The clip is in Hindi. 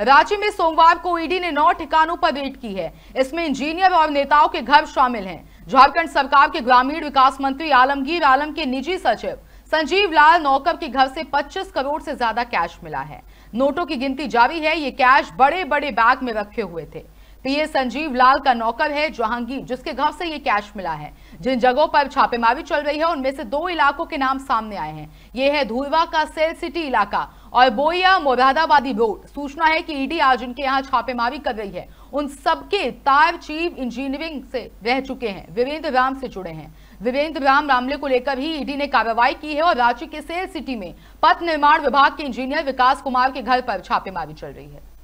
रांची में सोमवार को ईडी ने नौ ठिकानों पर रेड की है इसमें इंजीनियर और नेताओं के घर शामिल हैं झारखंड सरकार के ग्रामीण विकास मंत्री आलमगीर आलम के निजी सचिव संजीव लाल नौकर के घर से 25 करोड़ से ज्यादा कैश मिला है नोटों की गिनती जारी है ये कैश बड़े बड़े बैग में रखे हुए थे पीए संजीव लाल का नौकर है जहांगीर जिसके घर से ये कैश मिला है जिन जगहों पर छापेमारी चल रही है उनमें से दो इलाकों के नाम सामने आए हैं ये है धुलवा का सेल सिटी इलाका और बोया मुरादाबादी रोड सूचना है कि ईडी आज उनके यहाँ छापेमारी कर रही है उन सबके तार चीफ इंजीनियरिंग से रह चुके हैं वीरेंद्र राम से जुड़े हैं वीरेंद्र राम मामले को लेकर भी ईडी ने कार्रवाई की है और रांची के सेल सिटी में पथ निर्माण विभाग के इंजीनियर विकास कुमार के घर पर छापेमारी चल रही है